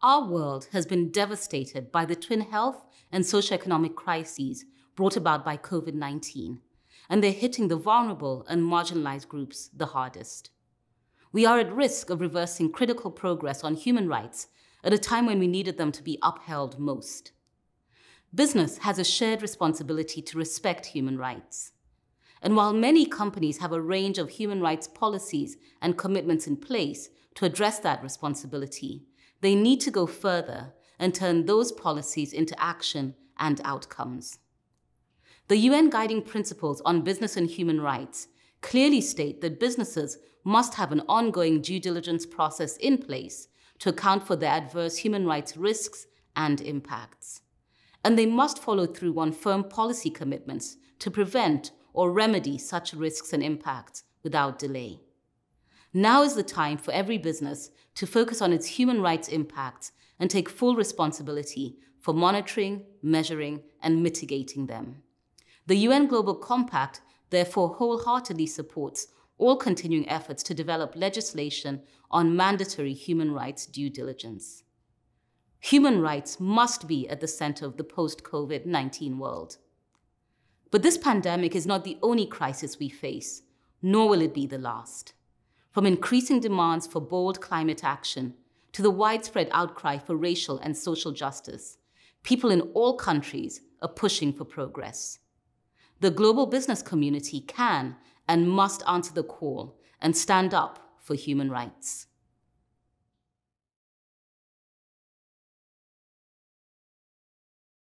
Our world has been devastated by the twin health and socioeconomic crises brought about by COVID 19, and they're hitting the vulnerable and marginalized groups the hardest. We are at risk of reversing critical progress on human rights at a time when we needed them to be upheld most. Business has a shared responsibility to respect human rights. And while many companies have a range of human rights policies and commitments in place to address that responsibility, they need to go further and turn those policies into action and outcomes. The UN Guiding Principles on Business and Human Rights clearly state that businesses must have an ongoing due diligence process in place to account for their adverse human rights risks and impacts. And they must follow through on firm policy commitments to prevent or remedy such risks and impacts without delay. Now is the time for every business to focus on its human rights impact and take full responsibility for monitoring, measuring, and mitigating them. The UN Global Compact therefore wholeheartedly supports all continuing efforts to develop legislation on mandatory human rights due diligence. Human rights must be at the center of the post COVID 19 world. But this pandemic is not the only crisis we face, nor will it be the last from increasing demands for bold climate action to the widespread outcry for racial and social justice, people in all countries are pushing for progress. The global business community can and must answer the call and stand up for human rights.